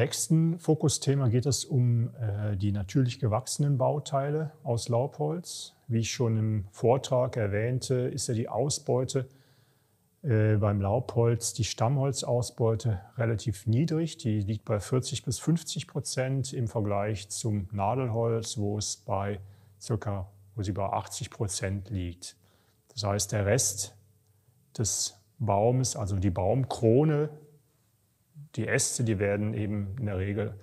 nächsten Fokusthema geht es um äh, die natürlich gewachsenen Bauteile aus Laubholz. Wie ich schon im Vortrag erwähnte, ist ja die Ausbeute äh, beim Laubholz, die Stammholzausbeute relativ niedrig. Die liegt bei 40 bis 50 Prozent im Vergleich zum Nadelholz, wo es bei circa wo sie bei 80 Prozent liegt. Das heißt, der Rest des Baumes, also die Baumkrone, die Äste, die werden eben in der Regel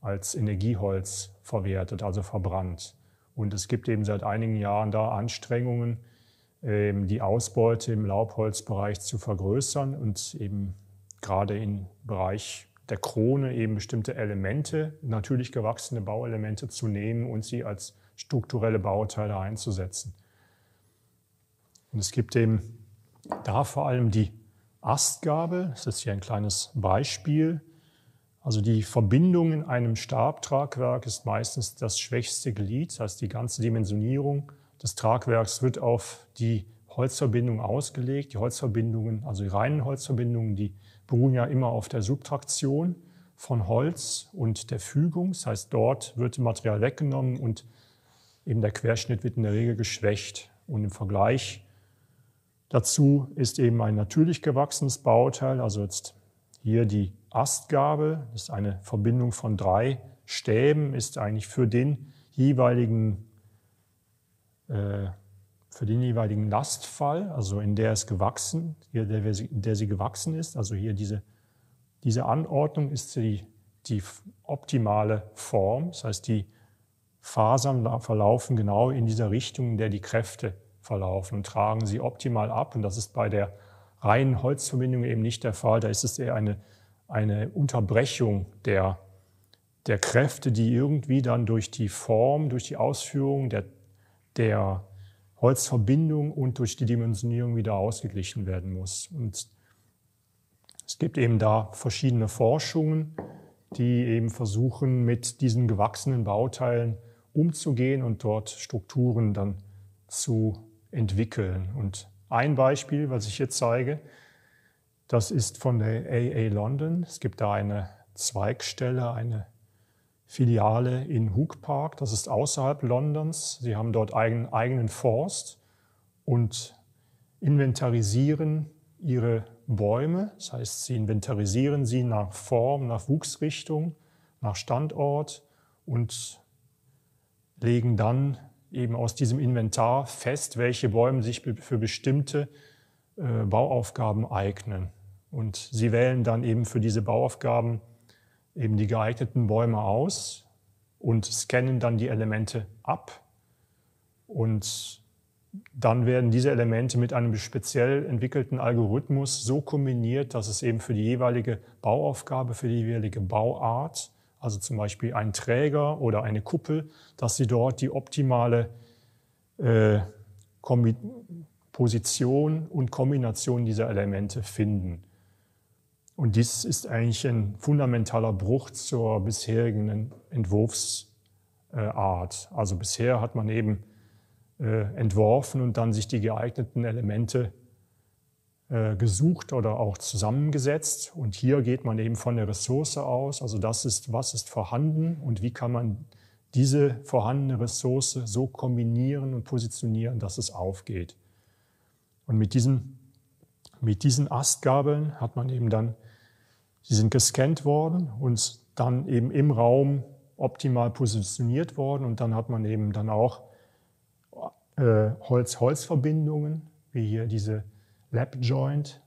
als Energieholz verwertet, also verbrannt. Und es gibt eben seit einigen Jahren da Anstrengungen, ähm, die Ausbeute im Laubholzbereich zu vergrößern und eben gerade im Bereich der Krone eben bestimmte Elemente, natürlich gewachsene Bauelemente zu nehmen und sie als strukturelle Bauteile einzusetzen. Und es gibt eben da vor allem die Astgabel. Das ist hier ein kleines Beispiel. Also die Verbindung in einem Stabtragwerk ist meistens das schwächste Glied. Das heißt, die ganze Dimensionierung des Tragwerks wird auf die Holzverbindung ausgelegt. Die Holzverbindungen, also die reinen Holzverbindungen, die beruhen ja immer auf der Subtraktion von Holz und der Fügung. Das heißt, dort wird Material weggenommen und eben der Querschnitt wird in der Regel geschwächt. Und im Vergleich Dazu ist eben ein natürlich gewachsenes Bauteil, also jetzt hier die Astgabel, das ist eine Verbindung von drei Stäben, ist eigentlich für den jeweiligen, äh, für den jeweiligen Lastfall, also in der es gewachsen, hier der, in der sie gewachsen ist, also hier diese, diese Anordnung ist die, die optimale Form. Das heißt, die Fasern verlaufen genau in dieser Richtung, in der die Kräfte verlaufen und tragen sie optimal ab. Und das ist bei der reinen Holzverbindung eben nicht der Fall. Da ist es eher eine, eine Unterbrechung der, der Kräfte, die irgendwie dann durch die Form, durch die Ausführung der, der Holzverbindung und durch die Dimensionierung wieder ausgeglichen werden muss. Und es gibt eben da verschiedene Forschungen, die eben versuchen, mit diesen gewachsenen Bauteilen umzugehen und dort Strukturen dann zu entwickeln. Und ein Beispiel, was ich jetzt zeige, das ist von der AA London. Es gibt da eine Zweigstelle, eine Filiale in Hook Park. Das ist außerhalb Londons. Sie haben dort einen eigenen Forst und inventarisieren ihre Bäume. Das heißt, sie inventarisieren sie nach Form, nach Wuchsrichtung, nach Standort und legen dann eben aus diesem Inventar fest, welche Bäume sich für bestimmte äh, Bauaufgaben eignen. Und sie wählen dann eben für diese Bauaufgaben eben die geeigneten Bäume aus und scannen dann die Elemente ab. Und dann werden diese Elemente mit einem speziell entwickelten Algorithmus so kombiniert, dass es eben für die jeweilige Bauaufgabe, für die jeweilige Bauart also zum Beispiel ein Träger oder eine Kuppel, dass sie dort die optimale äh, Position und Kombination dieser Elemente finden. Und dies ist eigentlich ein fundamentaler Bruch zur bisherigen Entwurfsart. Äh, also bisher hat man eben äh, entworfen und dann sich die geeigneten Elemente äh, gesucht oder auch zusammengesetzt. Und hier geht man eben von der Ressource aus, also das ist, was ist vorhanden und wie kann man diese vorhandene Ressource so kombinieren und positionieren, dass es aufgeht. Und mit diesen, mit diesen Astgabeln hat man eben dann, sie sind gescannt worden und dann eben im Raum optimal positioniert worden und dann hat man eben dann auch äh, Holz-Holz-Verbindungen, wie hier diese Lab Joint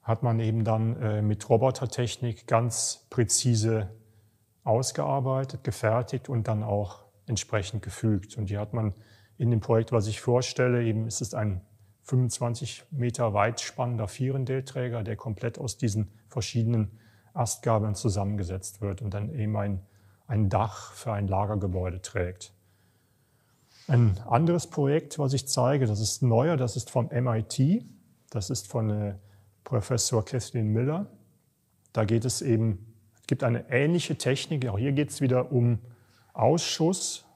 hat man eben dann äh, mit Robotertechnik ganz präzise ausgearbeitet, gefertigt und dann auch entsprechend gefügt. Und hier hat man in dem Projekt, was ich vorstelle, eben ist es ein 25 Meter weit spannender Vierendellträger, der komplett aus diesen verschiedenen Astgabeln zusammengesetzt wird und dann eben ein, ein Dach für ein Lagergebäude trägt. Ein anderes Projekt, was ich zeige, das ist neuer, das ist vom MIT, das ist von äh, Professor Kathleen Miller. Da geht es eben, es gibt eine ähnliche Technik, auch hier geht es wieder um Ausschuss.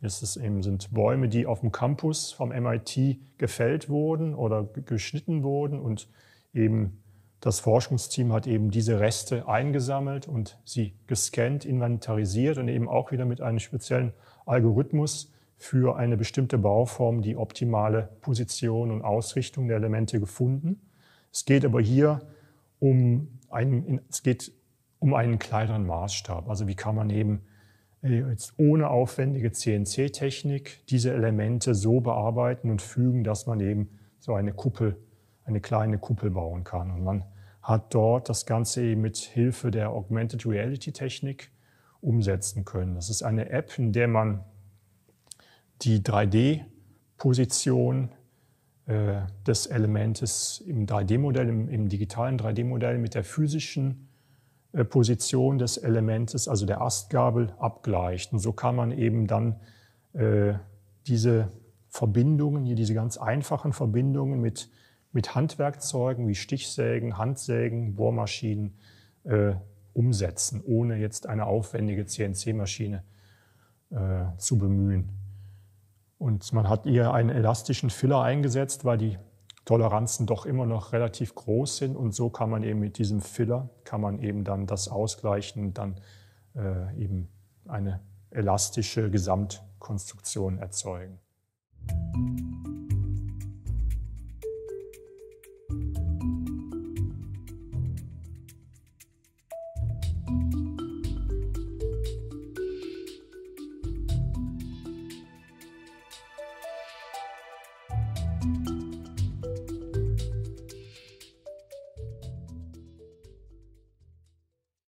Es ist eben, sind Bäume, die auf dem Campus vom MIT gefällt wurden oder geschnitten wurden und eben das Forschungsteam hat eben diese Reste eingesammelt und sie gescannt, inventarisiert und eben auch wieder mit einem speziellen Algorithmus für eine bestimmte Bauform die optimale Position und Ausrichtung der Elemente gefunden. Es geht aber hier um einen, es geht um einen kleineren Maßstab. Also wie kann man eben äh, jetzt ohne aufwendige CNC-Technik diese Elemente so bearbeiten und fügen, dass man eben so eine Kuppel, eine kleine Kuppel bauen kann. Und man hat dort das Ganze eben mit Hilfe der Augmented Reality Technik umsetzen können. Das ist eine App, in der man die 3D-Position äh, des Elementes im 3D-Modell, im, im, digitalen 3D-Modell mit der physischen äh, Position des Elementes, also der Astgabel, abgleicht. Und so kann man eben dann äh, diese Verbindungen, hier diese ganz einfachen Verbindungen mit, mit Handwerkzeugen wie Stichsägen, Handsägen, Bohrmaschinen äh, umsetzen, ohne jetzt eine aufwendige CNC-Maschine äh, zu bemühen. Und man hat eher einen elastischen Filler eingesetzt, weil die Toleranzen doch immer noch relativ groß sind. Und so kann man eben mit diesem Filler, kann man eben dann das ausgleichen, dann äh, eben eine elastische Gesamtkonstruktion erzeugen.